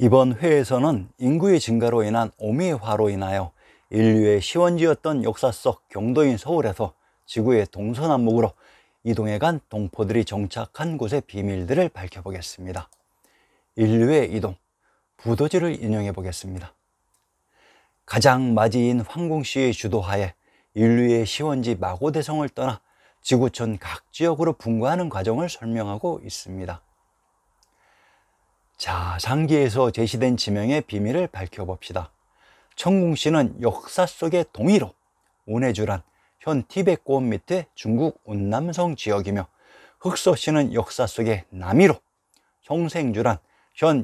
이번 회에서는 인구의 증가로 인한 오미화로 인하여 인류의 시원지였던 역사 속 경도인 서울에서 지구의 동서남북으로 이동해 간 동포들이 정착한 곳의 비밀들을 밝혀보겠습니다. 인류의 이동, 부도지를 인용해 보겠습니다. 가장 맞이인 황궁씨의 주도하에 인류의 시원지 마고대성을 떠나 지구촌 각 지역으로 분과하는 과정을 설명하고 있습니다. 자, 장기에서 제시된 지명의 비밀을 밝혀봅시다. 천궁 씨는 역사 속의 동의로 온해주란 현 티벳고원 밑에 중국 온남성 지역이며 흑소 씨는 역사 속의 남이로 송생주란현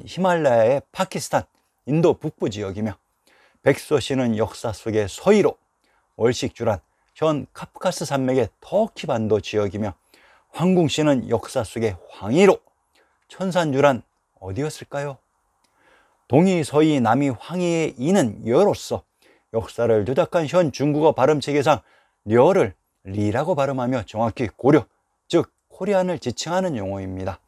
히말라야의 파키스탄 인도 북부 지역이며 백소 씨는 역사 속의 서이로 월식주란 현 카프카스 산맥의 터키 반도 지역이며 황궁 씨는 역사 속의 황이로 천산주란 어디였을까요? 동이, 서이, 남이, 황이의 이는 여로서 역사를 조작한 현 중국어 발음체계상 려를 리라고 발음하며 정확히 고려, 즉 코리안을 지칭하는 용어입니다.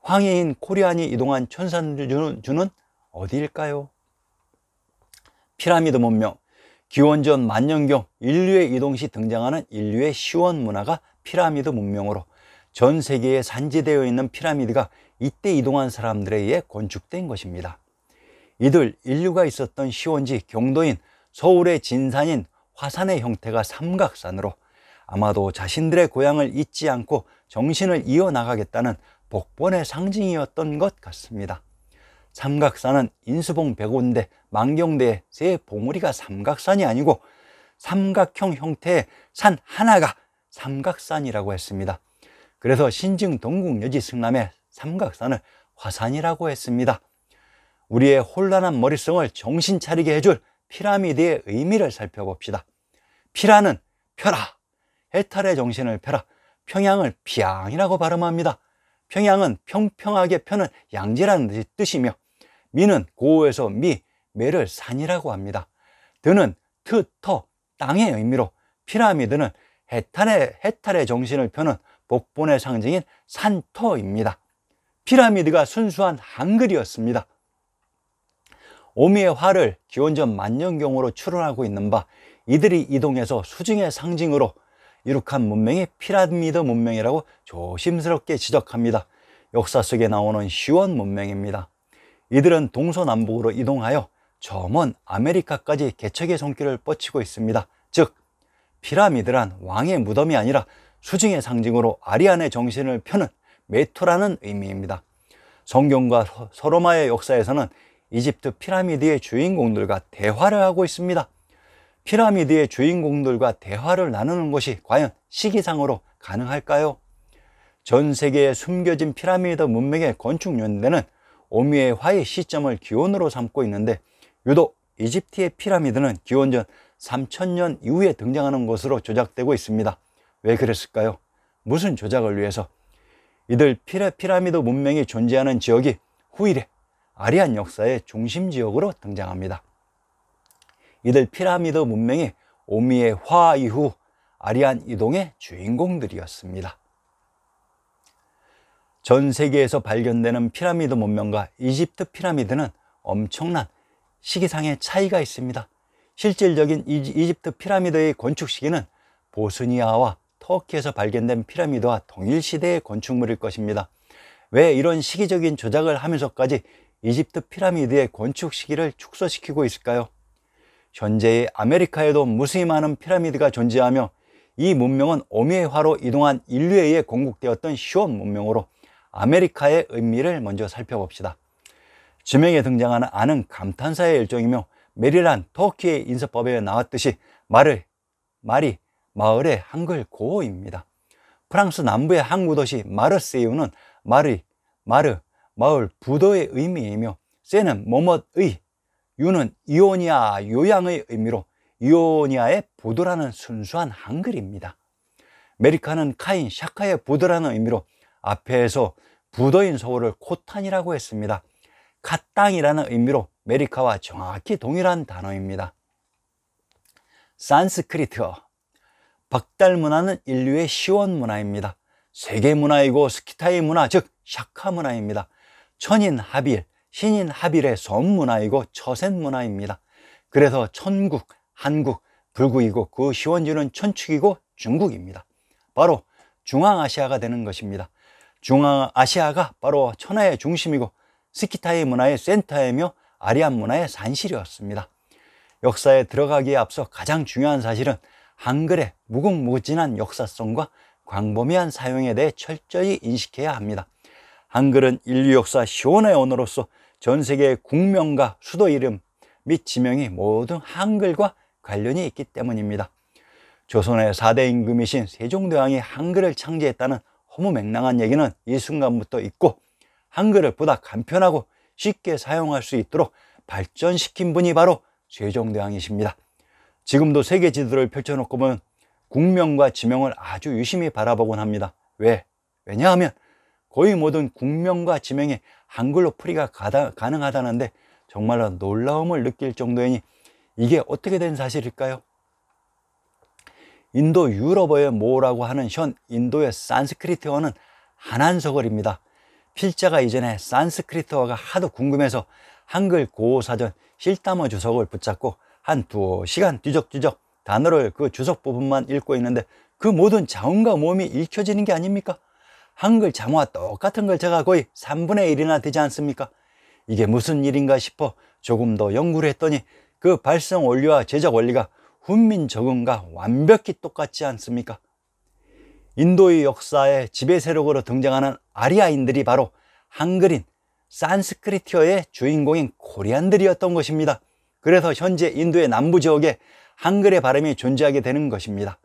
황해인 코리안이 이동한 천산주는 어디일까요? 피라미드 문명, 기원전 만년경 인류의 이동 시 등장하는 인류의 시원 문화가 피라미드 문명으로 전 세계에 산지되어 있는 피라미드가 이때 이동한 사람들에 의해 건축된 것입니다. 이들 인류가 있었던 시원지 경도인 서울의 진산인 화산의 형태가 삼각산으로 아마도 자신들의 고향을 잊지 않고 정신을 이어나가겠다는 복번의 상징이었던 것 같습니다. 삼각산은 인수봉 백운대 만경대의 세 봉우리가 삼각산이 아니고 삼각형 형태의 산 하나가 삼각산이라고 했습니다. 그래서 신증 동국여지 승람의 삼각산을 화산이라고 했습니다. 우리의 혼란한 머릿속을 정신 차리게 해줄 피라미드의 의미를 살펴봅시다. 피라는 펴라, 해탈의 정신을 펴라, 평양을 피양이라고 발음합니다. 평양은 평평하게 펴는 양지라는 뜻이며 미는 고에서 미, 매를 산이라고 합니다. 드는 트, 터, 땅의 의미로 피라미드는 해탈의, 해탈의 정신을 펴는 복본의 상징인 산토입니다. 피라미드가 순수한 한글이었습니다. 오미의 화를 기원전 만년경으로 추론하고 있는 바 이들이 이동해서 수증의 상징으로 이룩한 문명이 피라미드 문명이라고 조심스럽게 지적합니다. 역사 속에 나오는 시원 문명입니다. 이들은 동서남북으로 이동하여 저먼 아메리카까지 개척의 손길을 뻗치고 있습니다. 즉, 피라미드란 왕의 무덤이 아니라 수징의 상징으로 아리안의 정신을 펴는 메토라는 의미입니다. 성경과 서로마의 역사에서는 이집트 피라미드의 주인공들과 대화를 하고 있습니다. 피라미드의 주인공들과 대화를 나누는 것이 과연 시기상으로 가능할까요? 전 세계에 숨겨진 피라미드 문명의 건축 연대는 오미의 화의 시점을 기원으로 삼고 있는데 유독 이집트의 피라미드는 기원전 3000년 이후에 등장하는 것으로 조작되고 있습니다. 왜 그랬을까요? 무슨 조작을 위해서 이들 피라, 피라미드 문명이 존재하는 지역이 후일에 아리안 역사의 중심 지역으로 등장합니다. 이들 피라미드 문명이 오미의 화 이후 아리안 이동의 주인공들이었습니다. 전 세계에서 발견되는 피라미드 문명과 이집트 피라미드는 엄청난 시기상의 차이가 있습니다. 실질적인 이집트 피라미드의 건축 시기는 보스니아와 터키에서 발견된 피라미드와 동일 시대의 건축물일 것입니다. 왜 이런 시기적인 조작을 하면서까지 이집트 피라미드의 건축 시기를 축소시키고 있을까요? 현재의 아메리카에도 무수히 많은 피라미드가 존재하며 이 문명은 오미의화로 이동한 인류에 의해 공국되었던 시온 문명으로 아메리카의 의미를 먼저 살펴봅시다. 지명에 등장하는 아는 감탄사의 일종이며 메릴란 터키의 인사법에 나왔듯이 말을 말이 마을의 한글 고어입니다. 프랑스 남부의 항구 도시 마르세유는 마르, 마르, 마을, 부도의 의미이며 세는 모뭇의 유는 이오니아 요양의 의미로 이오니아의 부도라는 순수한 한글입니다. 메리카는 카인 샤카의 부도라는 의미로 앞에서 부도인 서울을 코탄이라고 했습니다. 카땅이라는 의미로 메리카와 정확히 동일한 단어입니다. 산스크리트어 박달 문화는 인류의 시원 문화입니다. 세계 문화이고 스키타이 문화, 즉 샤카 문화입니다. 천인 합일, 신인 합일의 섬 문화이고 처센 문화입니다. 그래서 천국, 한국, 불국이고그 시원지는 천축이고 중국입니다. 바로 중앙아시아가 되는 것입니다. 중앙아시아가 바로 천하의 중심이고 스키타이 문화의 센터이며 아리안 문화의 산실이었습니다. 역사에 들어가기에 앞서 가장 중요한 사실은 한글의 무궁무진한 역사성과 광범위한 사용에 대해 철저히 인식해야 합니다. 한글은 인류 역사 시원의 언어로서 전 세계의 국명과 수도 이름 및 지명이 모든 한글과 관련이 있기 때문입니다. 조선의 4대 임금이신 세종대왕이 한글을 창제했다는 허무맹랑한 얘기는 이 순간부터 있고 한글을 보다 간편하고 쉽게 사용할 수 있도록 발전시킨 분이 바로 세종대왕이십니다. 지금도 세계 지도를 펼쳐놓고 보면 국명과 지명을 아주 유심히 바라보곤 합니다. 왜? 왜냐하면 거의 모든 국명과 지명에 한글로 풀이가 가다, 가능하다는데 정말로 놀라움을 느낄 정도이니 이게 어떻게 된 사실일까요? 인도 유럽어의 모라고 하는 현 인도의 산스크리트어는 한한서글입니다 필자가 이전에 산스크리트어가 하도 궁금해서 한글 고사전 실담어 주석을 붙잡고 한두 시간 뒤적뒤적 단어를 그 주석 부분만 읽고 있는데 그 모든 자음과모음이 읽혀지는 게 아닙니까? 한글 자모와 똑같은 걸 제가 거의 3분의 1이나 되지 않습니까? 이게 무슨 일인가 싶어 조금 더 연구를 했더니 그 발성 원리와 제작 원리가 훈민 적응과 완벽히 똑같지 않습니까? 인도의 역사에 지배 세력으로 등장하는 아리아인들이 바로 한글인 산스크리티어의 주인공인 코리안들이었던 것입니다. 그래서 현재 인도의 남부 지역에 한글의 발음이 존재하게 되는 것입니다.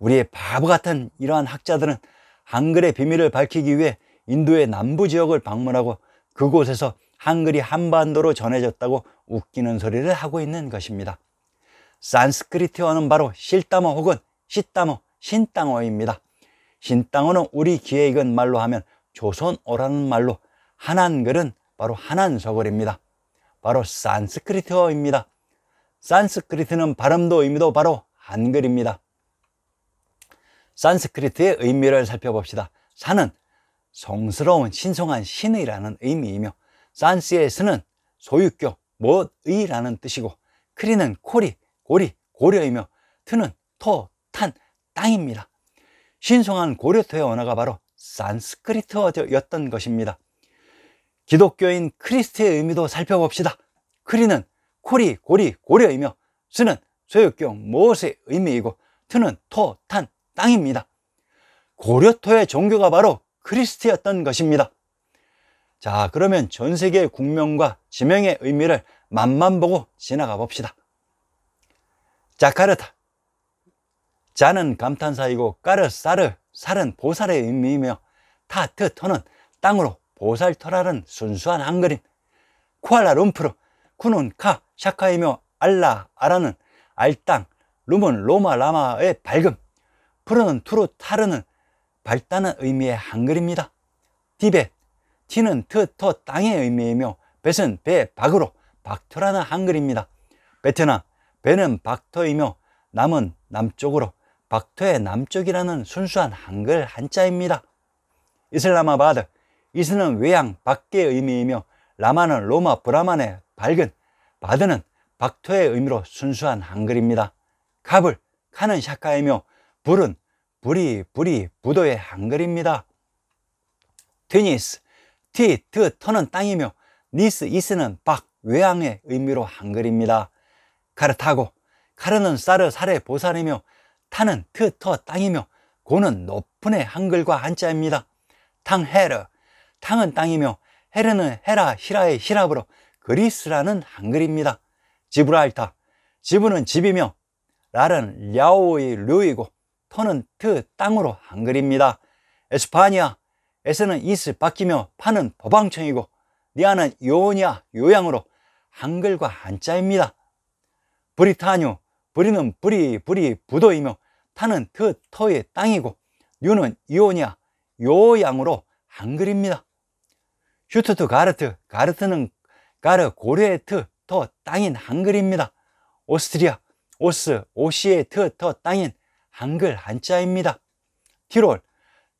우리의 바보 같은 이러한 학자들은 한글의 비밀을 밝히기 위해 인도의 남부 지역을 방문하고 그곳에서 한글이 한반도로 전해졌다고 웃기는 소리를 하고 있는 것입니다. 산스크리트어는 바로 실다모 혹은 시다모 신땅어입니다. 신땅어는 우리 귀에 익은 말로 하면 조선어라는 말로 한한글은 바로 한한서글입니다. 바로 산스크리트어입니다. 산스크리트는 발음도 의미도 바로 한글입니다. 산스크리트의 의미를 살펴봅시다. 산은 성스러운 신성한 신의라는 의미이며 산스에서는 소유격, 못의라는 뜻이고 크리는 코리, 고리, 고려이며 트는 토, 탄, 땅입니다. 신성한 고려 토의 언어가 바로 산스크리트어였던 것입니다. 기독교인 크리스트의 의미도 살펴봅시다. 크리는 코리, 고리, 고려이며 스는 소유격 모엇의 의미이고 트는 토, 탄, 땅입니다. 고려토의 종교가 바로 크리스트였던 것입니다. 자, 그러면 전 세계의 국명과 지명의 의미를 맛만 보고 지나가 봅시다. 자카르타. 자는 감탄사이고 까르, 사르, 살은 보살의 의미이며 타, 트, 토는 땅으로 보살터라는 순수한 한글인쿠알라룸프르 군은 카 샤카이며 알라 아라는 알땅 룸은 로마 라마의 밝음 푸르는 투르 타르는 밝다는 의미의 한글입니다 디벳 티는 트터 땅의 의미이며 벳은 배 박으로 박터라는 한글입니다 베트남 배는 박터이며 남은 남쪽으로 박터의 남쪽이라는 순수한 한글 한자입니다 이슬라마바드 이스는 외양 밖의 의미이며 라마는 로마 브라만의 밝은 바드는 박토의 의미로 순수한 한글입니다. 카을 카는 샤카이며 불은 불이 불이 부도의 한글입니다. 드니스 티, 트, 터는 땅이며 니스, 이스는 박, 외양의 의미로 한글입니다. 카르타고 카르는 쌀르 살의 보살이며 타는 트, 터, 땅이며 고는 높은의 한글과 한자입니다. 탕헤르 땅은 땅이며 헤르는 헤라 히라의 히랍으로 그리스라는 한글입니다. 지브라이타 지브는 집이며 랄은 랴오의 류이고 터는 트 땅으로 한글입니다. 에스파니아 에서는 이스 바뀌며 파는 보방청이고 니아는 요오니아 요양으로 한글과 한자입니다. 브리타뉴 브리는 브리 브리 부도이며 타는 트 터의 땅이고 류는 이오니아 요양으로 한글입니다. 슈트트 가르트, 가르트는 가르, 고르에트, 터, 땅인 한글입니다. 오스트리아, 오스, 오시에 트, 터, 땅인 한글 한자입니다. 티롤,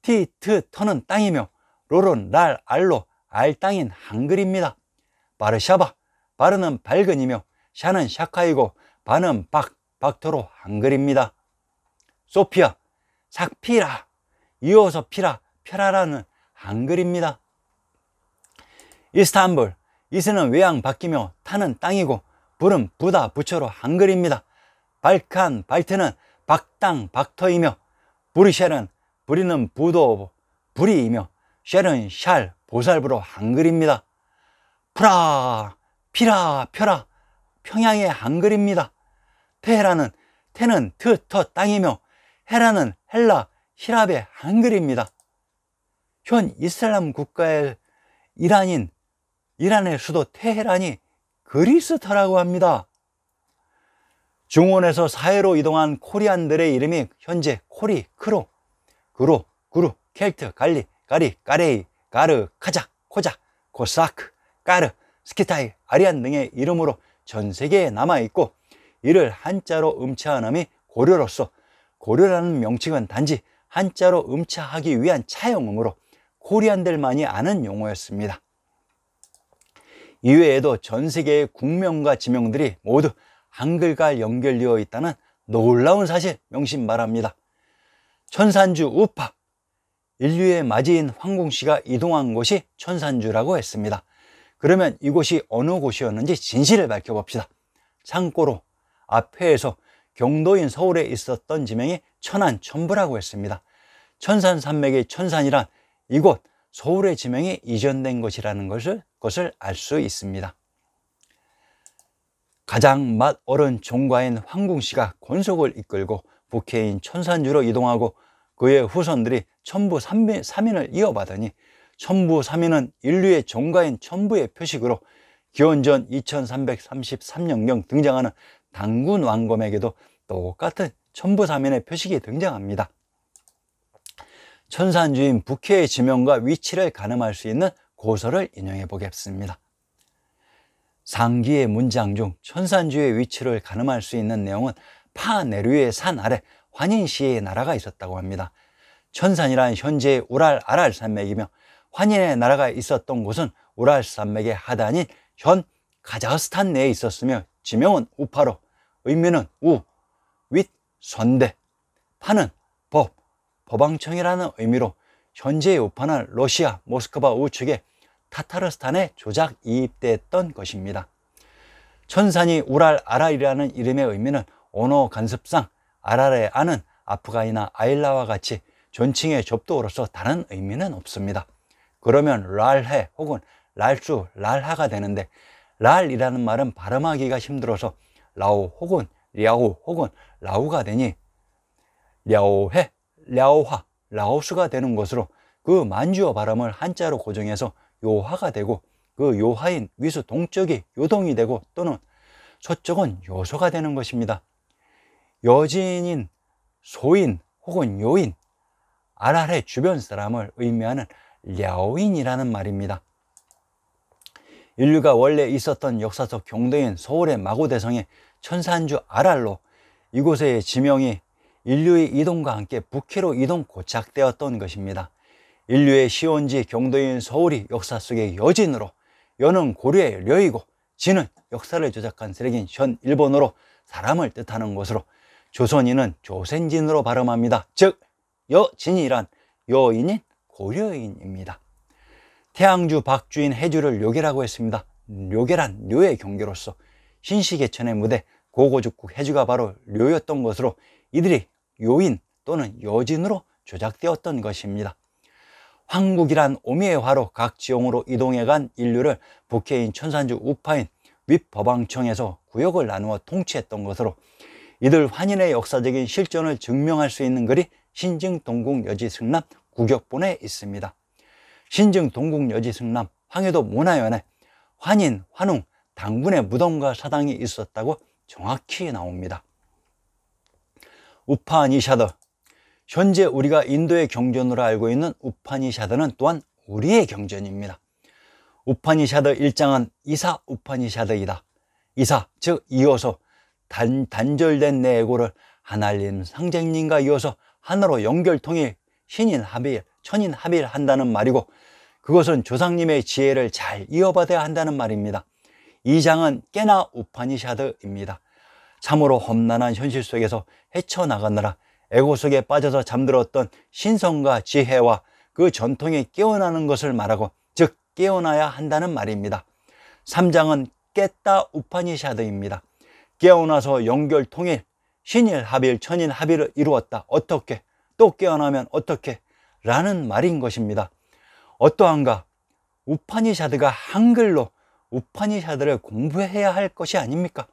티, 트, 터는 땅이며 롤은 랄, 알로, 알 땅인 한글입니다. 바르샤바, 바르는 밝은이며 샤는 샤카이고 바는 박, 박토로 한글입니다. 소피아, 삭피라, 이어서 피라, 페라라는 한글입니다. 이스탄불, 이스는 외양 바뀌며 타는 땅이고 불은 부다 부처로 한글입니다. 발칸, 발트는 박당 박터이며 부리셸은 부리는 부도, 부리이며 셸은 샬, 보살부로 한글입니다. 프라, 피라, 펴라, 평양의 한글입니다. 테헤라는 테는 트, 터, 땅이며 헤라는 헬라, 히랍의 한글입니다. 현 이슬람 국가의 이란인 이란의 수도 테헤란이 그리스터라고 합니다. 중원에서 사회로 이동한 코리안들의 이름이 현재 코리, 크로, 그로, 그루, 켈트, 갈리, 가리, 까레이, 가르, 카자, 코자, 코사크, 까르, 스키타이, 아리안 등의 이름으로 전 세계에 남아있고 이를 한자로 음치한 함이 고려로서 고려라는 명칭은 단지 한자로 음치하기 위한 차용음으로 코리안들만이 아는 용어였습니다. 이외에도 전 세계의 국명과 지명들이 모두 한글과 연결되어 있다는 놀라운 사실 명심 말합니다. 천산주 우파 인류의 마지인 황궁씨가 이동한 곳이 천산주라고 했습니다. 그러면 이곳이 어느 곳이었는지 진실을 밝혀봅시다. 참고로 앞에서 경도인 서울에 있었던 지명이 천안천부라고 했습니다. 천산산맥의 천산이란 이곳 서울의 지명이 이전된 것이라는 것을 것을 알 수 있습니다. 가장 맛 어른 종과인 황궁 씨가 권속을 이끌고 북해인 천산주로 이동하고 그의 후손들이 천부 삼인을 이어받으니 천부 삼인은 인류의 종가인 천부의 표식으로 기원전 2333년경 등장하는 당군 왕검에게도 똑같은 천부 삼인의 표식이 등장합니다. 천산주인 북해의 지명과 위치를 가늠할 수 있는 고서를 인용해 보겠습니다. 상기의 문장 중 천산주의 위치를 가늠할 수 있는 내용은 파네류의산 아래 환인시의 나라가 있었다고 합니다. 천산이란 현재의 우랄 아랄 산맥이며 환인의 나라가 있었던 곳은 우랄 산맥의 하단인 현가자흐스탄 내에 있었으며 지명은 우파로 의미는 우, 윗, 선대, 파는 법, 법왕청이라는 의미로 현재의 우파는 러시아 모스크바 우측의 타타르스탄에 조작 이입됐던 것입니다. 천산이 우랄 아랄이라는 이름의 의미는 언어 간습상 아랄의 아는 아프가이나 아일라와 같이 존칭의 접두로서 다른 의미는 없습니다. 그러면 랄해 혹은 랄수, 랄하가 되는데 랄이라는 말은 발음하기가 힘들어서 라오 혹은 랴오 혹은 라우가 되니 랴오해, 랴오화, 라오스가 되는 것으로 그 만주어 발음을 한자로 고정해서 요하가 되고 그 요하인 위수 동쪽이 요동이 되고 또는 서쪽은 요소가 되는 것입니다. 여진인, 소인 혹은 요인, 아라레 주변 사람을 의미하는 랴오인이라는 말입니다. 인류가 원래 있었던 역사적 경도인 서울의 마고대성의 천산주 아랄로 이곳의 지명이 인류의 이동과 함께 북해로 이동 고착되었던 것입니다. 인류의 시온지 경도인 서울이 역사 속의 여진으로 여는 고려의 려이고 진은 역사를 조작한 쓰레기인 현 일본으로 사람을 뜻하는 것으로 조선인은 조센진으로 발음합니다. 즉 여진이란 여인인 고려인입니다. 태양주 박주인 해주를 료계라고 했습니다. 료계란 료의 경계로서 신시개천의 무대 고고죽국 해주가 바로 료였던 것으로 이들이 요인 또는 여진으로 조작되었던 것입니다. 황국이란 오미애화로 각 지형으로 이동해간 인류를 북해인 천산주 우파인 윗법왕청에서 구역을 나누어 통치했던 것으로 이들 환인의 역사적인 실존을 증명할 수 있는 글이 신증동국여지승남 구격본에 있습니다. 신증동국여지승남 황해도 문화연에 환인, 환웅, 당군의 무덤과 사당이 있었다고 정확히 나옵니다. 우파니샤더 현재 우리가 인도의 경전으로 알고 있는 우파니샤드는 또한 우리의 경전입니다. 우파니샤드 1장은 이사 우파니샤드이다. 이사, 즉 이어서 단, 단절된 내 애고를 하나님 상쟁님과 이어서 하나로 연결통해 신인 합일, 의 천인 합일한다는 의 말이고 그것은 조상님의 지혜를 잘 이어받아야 한다는 말입니다. 2 장은 깨나 우파니샤드입니다. 참으로 험난한 현실 속에서 헤쳐나가느라 애고 속에 빠져서 잠들었던 신성과 지혜와 그 전통이 깨어나는 것을 말하고 즉 깨어나야 한다는 말입니다. 3장은 깼다 우파니샤드입니다. 깨어나서 연결 통일, 신일 합일, 천일 합일을 이루었다. 어떻게? 또 깨어나면 어떻게? 라는 말인 것입니다. 어떠한가? 우파니샤드가 한글로 우파니샤드를 공부해야 할 것이 아닙니까?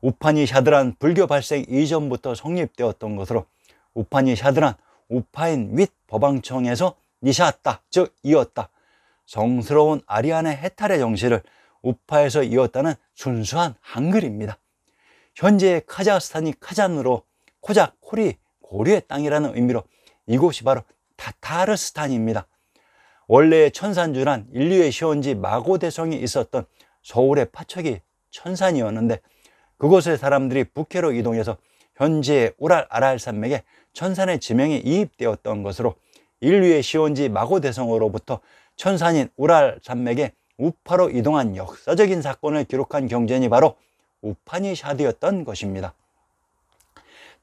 우파니샤드란 불교 발생 이전부터 성립되었던 것으로 우파니샤드란 우파인 윗 법왕청에서 니샤았다 즉 이었다 성스러운 아리안의 해탈의 정신을 우파에서 이었다는 순수한 한글입니다 현재의 카자흐스탄이 카잔으로 코작, 코리, 고려의 땅이라는 의미로 이곳이 바로 타타르스탄입니다 원래 의 천산주란 인류의 시온지 마고대성이 있었던 서울의 파척이 천산이었는데 그곳의 사람들이 북해로 이동해서 현지의 우랄 아랄 산맥에 천산의 지명이 이입되었던 것으로 인류의 시온지 마고대성으로부터 천산인 우랄 산맥에 우파로 이동한 역사적인 사건을 기록한 경전이 바로 우파니샤드였던 것입니다.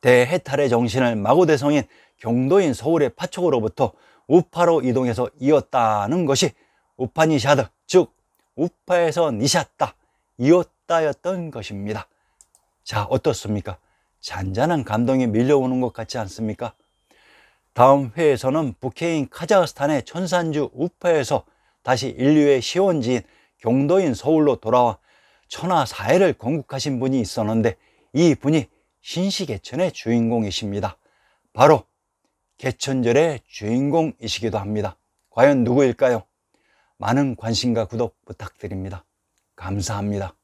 대해탈의 정신을 마고대성인 경도인 서울의 파촉으로부터 우파로 이동해서 이었다는 것이 우파니샤드, 즉 우파에서 니셨다, 이었다였던 것입니다. 자, 어떻습니까? 잔잔한 감동이 밀려오는 것 같지 않습니까? 다음 회에서는 북해인 카자흐스탄의 천산주 우파에서 다시 인류의 시원지인 경도인 서울로 돌아와 천하사회를 건국하신 분이 있었는데 이 분이 신시개천의 주인공이십니다. 바로 개천절의 주인공이시기도 합니다. 과연 누구일까요? 많은 관심과 구독 부탁드립니다. 감사합니다.